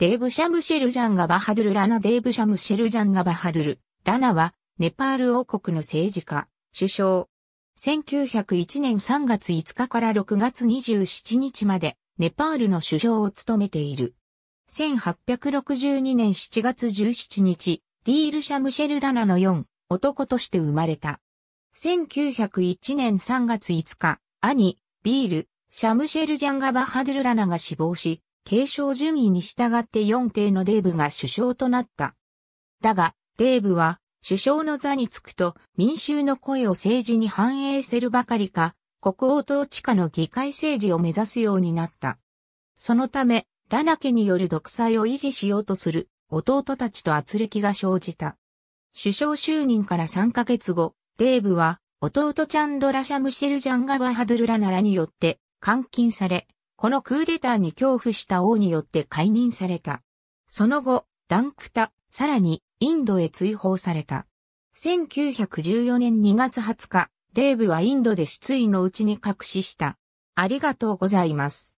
デーブ・シャムシェルジャン・ガバハドゥル・ラナ・デーブ・シャムシェルジャン・ガバハドゥル・ラナは、ネパール王国の政治家、首相。1901年3月5日から6月27日まで、ネパールの首相を務めている。1862年7月17日、ディール・シャムシェル・ラナの4、男として生まれた。1901年3月5日、兄、ビール、シャムシェル・ジャンガバ・ハドゥル・ラナが死亡し、継承順位に従って4帝のデーブが首相となった。だが、デーブは、首相の座につくと民衆の声を政治に反映せるばかりか、国王統治下の議会政治を目指すようになった。そのため、ラナ家による独裁を維持しようとする弟たちと圧力が生じた。首相就任から3ヶ月後、デーブは弟チャンドラシャムシェルジャンガバハドゥルラナラによって監禁され、このクーデターに恐怖した王によって解任された。その後、ダンクタ、さらにインドへ追放された。1914年2月20日、デーブはインドで失意のうちに隠しした。ありがとうございます。